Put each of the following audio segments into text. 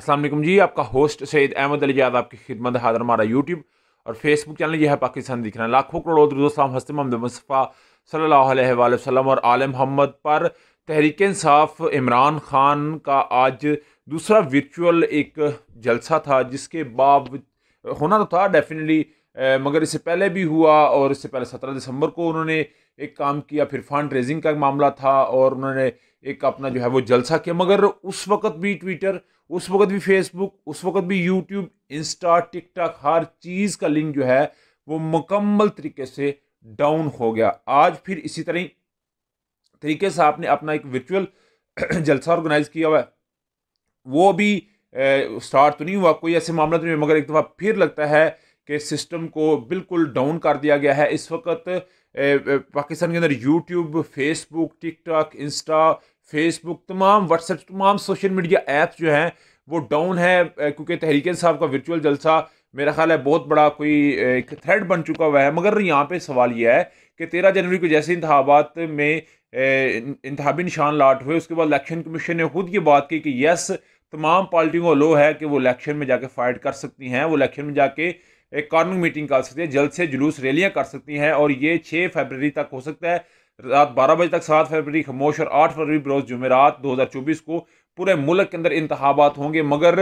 असलम जी आपका होस्ट सैद अहमद अली याद आपकी खिदमत हादर हमारा यूट्यूब और फेसबुक चैनल यह है पाकिस्तान दिख रहा है लाखों करोड़ दुरुस्लाम हस्त महमद मुस्तफ़ा सल्ला वसलम और आल मोहम्मद पर तहरीक साफ़ इमरान ख़ान का आज दूसरा वर्चुअल एक जलसा था जिसके बाब होना तो था डेफिनेटली मगर इससे पहले भी हुआ और इससे पहले सत्रह दिसंबर को उन्होंने एक काम किया फिर फंड रेजिंग का मामला था और उन्होंने एक अपना जो है वो जलसा किया मगर उस वक्त भी ट्विटर उस वक्त भी फेसबुक उस वक्त भी यूट्यूब इंस्टा टिकटॉक हर चीज़ का लिंक जो है वो मुकम्मल तरीके से डाउन हो गया आज फिर इसी तरह तरीके से आपने अपना एक वर्चुअल जलसा ऑर्गेनाइज किया हुआ है वो भी स्टार्ट तो नहीं हुआ कोई ऐसे मामला तो नहीं मगर एक दफ़ा फिर लगता है कि सिस्टम को बिल्कुल डाउन कर दिया गया है इस वक्त पाकिस्तान के अंदर YouTube Facebook TikTok Insta Facebook तमाम व्हाट्सएप तमाम सोशल मीडिया ऐप्स जो हैं वो डाउन है क्योंकि तहरीक साहब का वर्चुअल जलसा मेरा ख्याल है बहुत बड़ा कोई एक थ्रेड बन चुका हुआ है मगर यहाँ पे सवाल यह है कि तेरह जनवरी को जैसे इंतबात में इंतबी निशान लाट हुए उसके बाद इलेक्शन कमीशन ने खुद ये बात की कि यस तमाम पार्टियों को लो है कि वो इलेक्शन में जाके फाइट कर सकती हैं वो इलेक्शन में जाके एक कॉर्निंग मीटिंग कर सकती है जल्द से जुलूस रैलियाँ कर सकती हैं और ये छः फरवरी तक हो सकता है रात बारह बजे तक सात फरवरी खामोश और आठ फरवरी बरोज़ जुमेरात दो हज़ार चौबीस को पूरे मुल्क के अंदर इंतबात होंगे मगर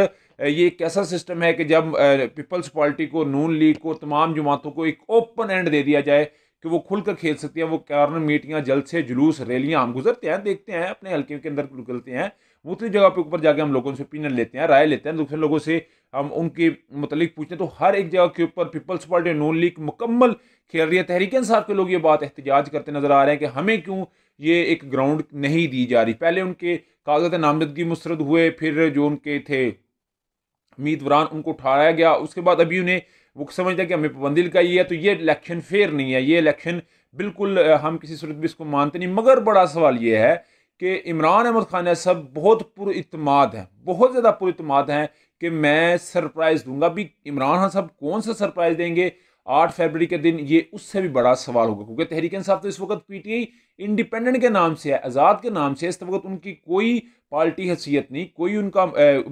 ये एक ऐसा सिस्टम है कि जब पीपल्स पार्टी को नून लीग को तमाम जमातों को एक ओपन एंड दे दिया जाए कि वो खुलकर खेल सकती हैं वो कारण मीटियाँ जल से जुलूस रैलियाँ हम गुजरते हैं देखते हैं अपने हल्के के अंदर निकलते हैं उतनी तो जगह पर ऊपर जाके हम लोगों से ओपिनियन लेते हैं राय लेते हैं दूसरे लोगों से हम उनके मतलब पूछते हैं तो हर एक जगह के ऊपर पीपल्स पार्टी नून लीग मुकम्मल खेल रही है तहरीक इंसाफ के लोग ये बात एहतजाज करते नजर आ रहे हैं कि हमें क्यों ये एक ग्राउंड नहीं दी जा रही पहले उनके कागजात नामजदगी मुस्रद हुए फिर जो उनके थे उम्मीदवार उनको उठाया गया उसके बाद अभी उन्हें वो समझता है कि हमें पाबंदी लगाई है तो ये इलेक्शन फेयर नहीं है ये इलेक्शन बिल्कुल हम किसी सूरत भी इसको मानते नहीं मगर बड़ा सवाल ये है कि इमरान अहमद खान साहब बहुत पुरमाद हैं बहुत ज़्यादा पुरमाद हैं कि मैं सरप्राइज़ दूंगा भी इमरान खान साहब कौन सा सरप्राइज़ देंगे आठ फरवरी के दिन ये उससे भी बड़ा सवाल होगा क्योंकि तहरीक इंसाफ तो इस वक्त पीटीआई इंडिपेंडेंट के नाम से है आज़ाद के नाम से इस वक्त उनकी कोई पार्टी हैसियत नहीं कोई उनका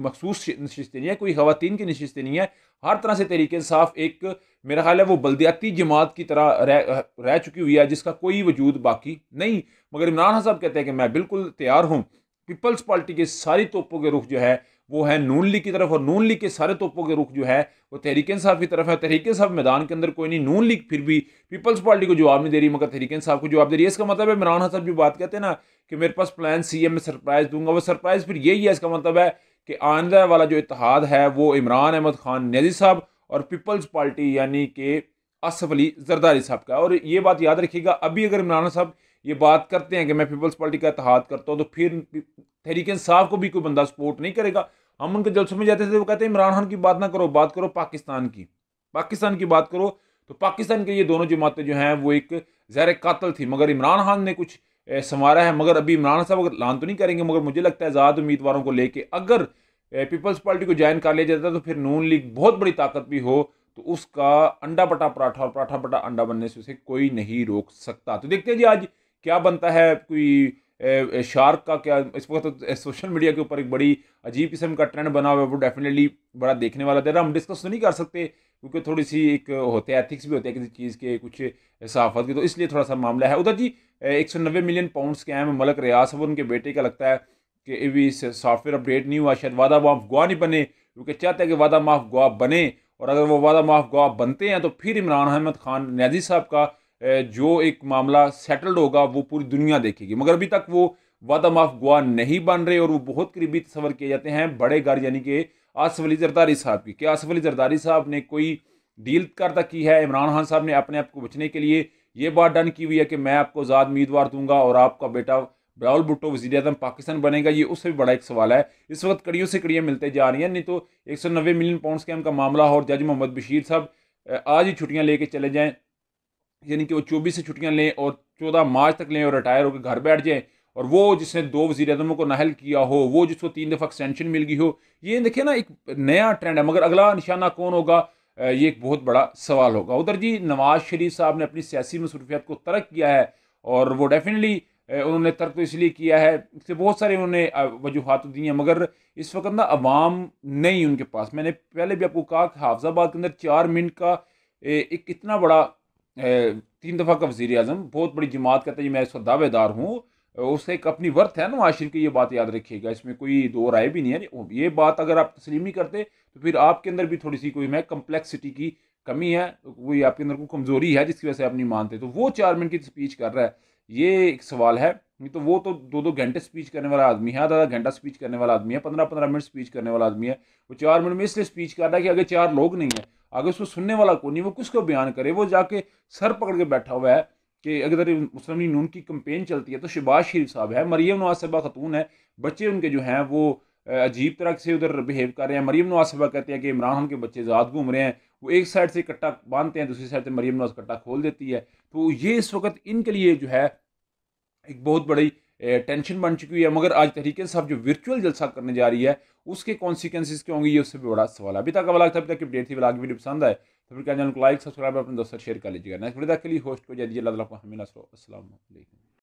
मखसूस नशस्तें नहीं है कोई खातन की नशस्तें नहीं है हर तरह से तहरीक इंसाफ एक मेरा ख्याल है वो बल्दियाती जमात की तरह रह रह चुकी हुई है जिसका कोई वजूद बाकी नहीं मगर इमरान साहब कहते हैं कि मैं बिल्कुल तैयार हूँ पीपल्स पार्टी के सारी तोपों के रुख जो है वो है नून लीग की तरफ और नून लीग के सारे तोपों के रुख जो है वो तहरीक साहब की तरफ है तहरीक साहब मैदान के अंदर कोई नहीं नून लीग फिर भी पीपल्स पार्टी को जवाब नहीं दे रही मगर तहरीक साहब को जवाब दे रही है इसका मतलब है इमरान हसन भी बात कहते हैं ना कि मेरे पास प्लान सी है मैं सरप्राइज़ दूंगा वो सरप्राइज़ फिर यही है इसका मतलब है कि आंदा वाला जो इतिहाद है वो इमरान अहमद खान न्याजी साहब और पीपल्स पार्टी यानी कि असफ अली जरदारी साहब का और ये बात याद रखिएगा अभी अगर इमरान साहब ये बात करते हैं कि मैं पीपल्स पार्टी का इतिहाद करता हूँ तो फिर तहरीक इंसाफ को भी कोई बंदा सपोर्ट नहीं करेगा हम उनके जल्द समझ जाते थे वो कहते हैं इमरान खान की बात ना करो बात करो पाकिस्तान की पाकिस्तान की बात करो तो पाकिस्तान के ये दोनों जमातें जो हैं वो एक जहर कातल थी मगर इमरान खान ने कुछ संवारा है मगर अभी इमरान साहब अगर लान तो नहीं करेंगे मगर मुझे लगता है आज़ाद उम्मीदवारों को लेके अगर पीपल्स पार्टी को ज्वाइन कर लिया जाता तो फिर नून लीग बहुत बड़ी ताकत भी हो तो उसका अंडा पटा पराठा और पराठा पटा अंडा बनने से उसे कोई नहीं रोक सकता तो देखते हैं जी आज क्या बनता है कोई शार्क का क्या इस वक्त तो सोशल मीडिया के ऊपर एक बड़ी अजीब किस्म का ट्रेंड बना हुआ है वो डेफिनेटली बड़ा देखने वाला था हम डिस्कस तो नहीं कर सकते क्योंकि थोड़ी सी एक होते हैं एथिक्स भी होते हैं किसी चीज़ के कुछ सहाफत के तो इसलिए थोड़ा सा मामला है उधर जी एक सौ नब्बे million pound scam Malak Riaz है उनके बेटे का लगता है कि भी सॉफ्टवेयर अपडेट नहीं हुआ शायद वादा माफ गुआ नहीं बने क्योंकि चाहते हैं कि वादा माफ गुआ बने और अगर वो वादा माफ गुआ बनते हैं तो फिर इमरान अहमद खान न्याजी साहब का जो एक मामला सेटल्ड होगा वो पूरी दुनिया देखेगी मगर अभी तक वो वादा माफ गुआ नहीं बन रहे और वो बहुत करीबी तस्वर किए जाते हैं बड़े घर यानी कि आसफ अली जरदारी साहब की क्या आसफ अली जरदारी साहब ने कोई डील कर तक की है इमरान खान साहब ने अपने आप को बचने के लिए ये बात डन की हुई है कि मैं आपको आज़ाद उम्मीदवार दूंगा और आपका बेटा बिलावल भुट्टो वजी अजम पाकिस्तान बनेगा ये उससे भी बड़ा एक सवाल है इस वक्त कड़ियों से कड़ियाँ मिलते जा रही हैं नहीं तो एक सौ नब्बे मिलियन पाउंड स्कैम का मामला और जज मोहम्मद बशीर साहब आज ही छुट्टियाँ लेके चले जाएँ यानी कि वो चौबीस से छुट्टियाँ लें और चौदह मार्च तक लें और रिटायर होकर घर बैठ जाएँ और वो जिसने दो वजी अजमों को नाहल किया हो वो जिसको तीन दफ़ा एक्सटेंशन मिल गई हो ये देखिए ना एक नया ट्रेंड है मगर अगला निशाना कौन होगा ये एक बहुत बड़ा सवाल होगा उधर जी नवाज शरीफ साहब ने अपनी सियासी मसरूफियात को तर्क किया है और वो डेफिनेटली उन्होंने तर्क तो इसलिए किया है इससे बहुत सारे उन्होंने वजूहत तो दी हैं मगर इस वक्त ना अवाम नहीं उनके पास मैंने पहले भी आपको कहा कि हाफजाबाद के अंदर चार मिनट का एक इतना बड़ा तीन दफ़ा का वज़ी अजम बहुत बड़ी जमात कहता है मैं इसका दावेदार हूँ उससे एक अपनी वर्थ है नवाज शरीफ की ये बात याद रखिएगा इसमें कोई दो राय भी नहीं है ये बात अगर आप तस्लीम नहीं करते तो फिर आपके अंदर भी थोड़ी सी कोई मैं कम्प्लेक्सिटी की कमी है कोई आपके अंदर कोई कमज़ोरी है जिसकी वजह से आप नहीं मानते तो वो चार मिनट की स्पीच कर रहा है ये एक सवाल है नहीं तो वो तो दो दो घंटे स्पीच करने वाला आदमी है आधा आधा घंटा स्पीच करने वाला आदमी है पंद्रह पंद्रह मिनट स्पीच करने वाला आदमी है वो चार मिनट में इसलिए स्पीच कर रहा है कि अगर चार लोग नहीं है आगे उसको सुनने वाला कौन नहीं वो किसको बयान करे वो जाके सर पकड़ के बैठा हुआ है कि अगर मुस्लिम लीग नून की कंपेन चलती है तो शहबाज शरीफ साहब है मरीम नवाज साहबा खतून है बच्चे उनके जो हैं वो अजीब तरह से उधर बिहेव कर रहे हैं मरीम नवाज साहबा कहते हैं कि इमरान खान के बच्चे ज़्यादा घूम रहे हैं वो एक साइड से कट्टा बांधते हैं दूसरी साइड से मरीम नवाज कट्टा खोल देती है तो ये इस वक्त इनके लिए जो है एक बहुत बड़ी टेंशन बन चुकी है मगर आज तरीके से जो वर्चुअल जलसा करने जा रही है उसके कॉन्सिक्वेंस क्यों होंगे ये उससे भी बड़ा सवाल है अभी तक अब था अभी तक अपडेट थी वाला वीडियो पसंद आए तो फिर क्या चैनल को लाइक सब्सक्राइब अपने दोस्तों शेयर कर लीजिएगा नेक्स्ट वीडियो तक के लिए होस्ट को जाए दीजिए अल्लाह को हमें